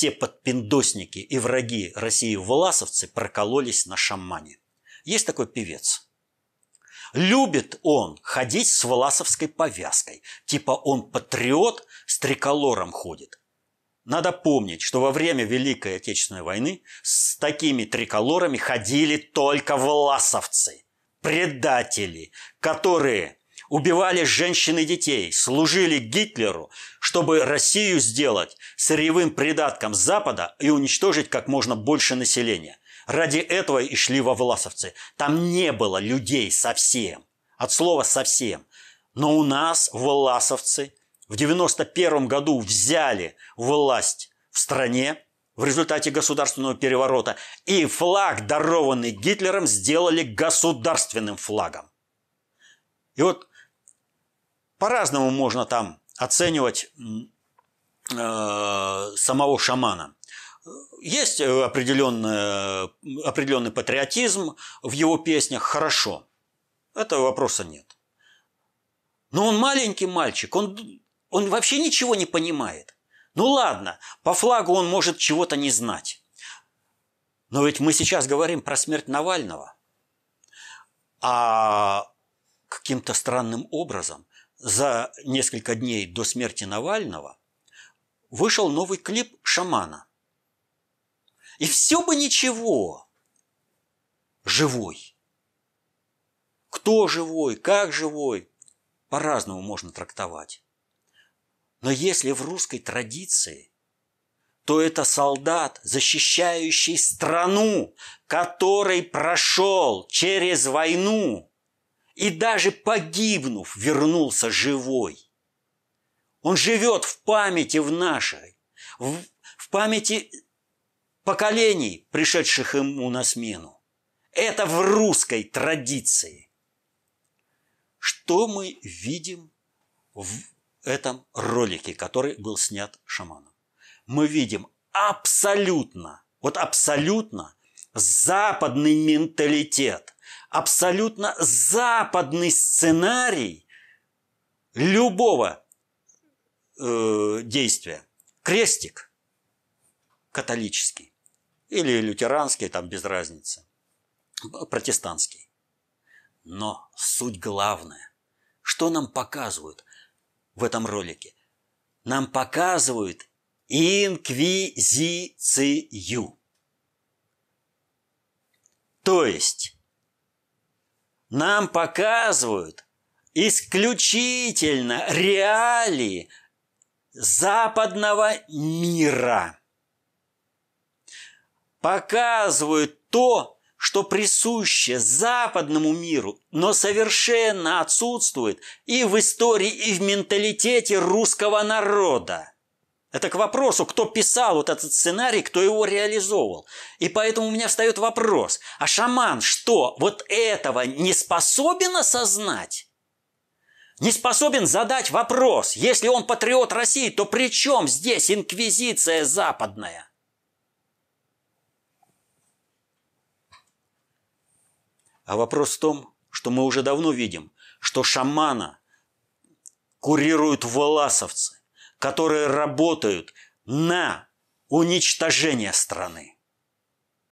все подпиндосники и враги России власовцы прокололись на шамане. Есть такой певец. Любит он ходить с власовской повязкой. Типа он патриот, с триколором ходит. Надо помнить, что во время Великой Отечественной войны с такими триколорами ходили только власовцы, предатели, которые убивали женщин и детей, служили Гитлеру, чтобы Россию сделать сырьевым придатком Запада и уничтожить как можно больше населения. Ради этого и шли во власовцы. Там не было людей совсем. От слова совсем. Но у нас власовцы в 91 году взяли власть в стране, в результате государственного переворота, и флаг, дарованный Гитлером, сделали государственным флагом. И вот по-разному можно там оценивать э, самого шамана. Есть э, определенный, определенный патриотизм в его песнях, хорошо. Этого вопроса нет. Но он маленький мальчик, он, он вообще ничего не понимает. Ну ладно, по флагу он может чего-то не знать. Но ведь мы сейчас говорим про смерть Навального. А каким-то странным образом за несколько дней до смерти Навального вышел новый клип «Шамана». И все бы ничего. Живой. Кто живой, как живой, по-разному можно трактовать. Но если в русской традиции, то это солдат, защищающий страну, который прошел через войну – и даже погибнув, вернулся живой. Он живет в памяти в нашей, в, в памяти поколений, пришедших ему на смену. Это в русской традиции. Что мы видим в этом ролике, который был снят шаманом? Мы видим абсолютно, вот абсолютно западный менталитет – абсолютно западный сценарий любого э, действия. Крестик католический или лютеранский, там без разницы, протестантский. Но суть главная. Что нам показывают в этом ролике? Нам показывают инквизицию. То есть нам показывают исключительно реалии западного мира. Показывают то, что присуще западному миру, но совершенно отсутствует и в истории, и в менталитете русского народа. Это к вопросу, кто писал вот этот сценарий, кто его реализовал. И поэтому у меня встает вопрос, а шаман что, вот этого не способен осознать? Не способен задать вопрос, если он патриот России, то при чем здесь инквизиция западная? А вопрос в том, что мы уже давно видим, что шамана курируют власовцы которые работают на уничтожение страны.